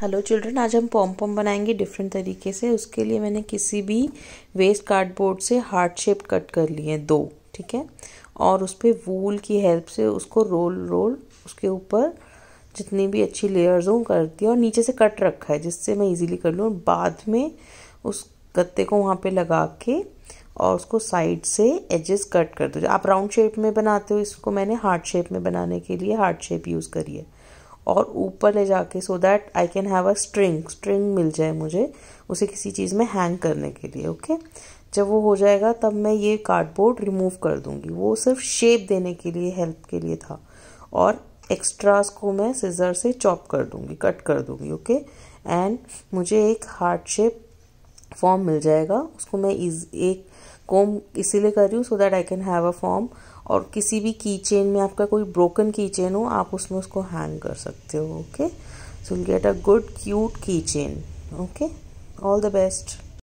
Hello children आज हम पॉम पॉम बनाएंगे डिफरेंट तरीके से उसके लिए मैंने किसी भी वेस्ट कार्डबोर्ड से हार्ट शेप कट कर लिए हैं दो ठीक है और उस पर वूल की हेल्प से उसको रोल रोल उसके ऊपर जितनी भी अच्छी लेयर्स हों कर दी और नीचे से कट रखा है जिससे मैं इजीली कर लूँ बाद में उस गत्ते को वहाँ पर लगा के और उसको साइड से एजेस कट कर दो आप राउंड शेप में बनाते हो इसको मैंने हार्ट शेप में बनाने के लिए हार्ट शेप यूज़ करी है और ऊपर ले जाके so that I can have a string string मिल जाए मुझे उसे किसी चीज़ में हैंग करने के लिए ओके okay? जब वो हो जाएगा तब मैं ये कार्डबोर्ड रिमूव कर दूंगी वो सिर्फ शेप देने के लिए हेल्प के लिए था और एक्स्ट्रास को मैं सीजर से चॉप कर दूंगी कट कर दूंगी ओके एंड मुझे एक हार्ट शेप फॉर्म मिल जाएगा उसको मैं इज एक कोम इसीलिए कर रही हूँ so that I can have a form और किसी भी की चेन में आपका कोई ब्रोकन की चेन हो आप उसमें उसको हैंग कर सकते हो okay so get a good cute की chain okay all the best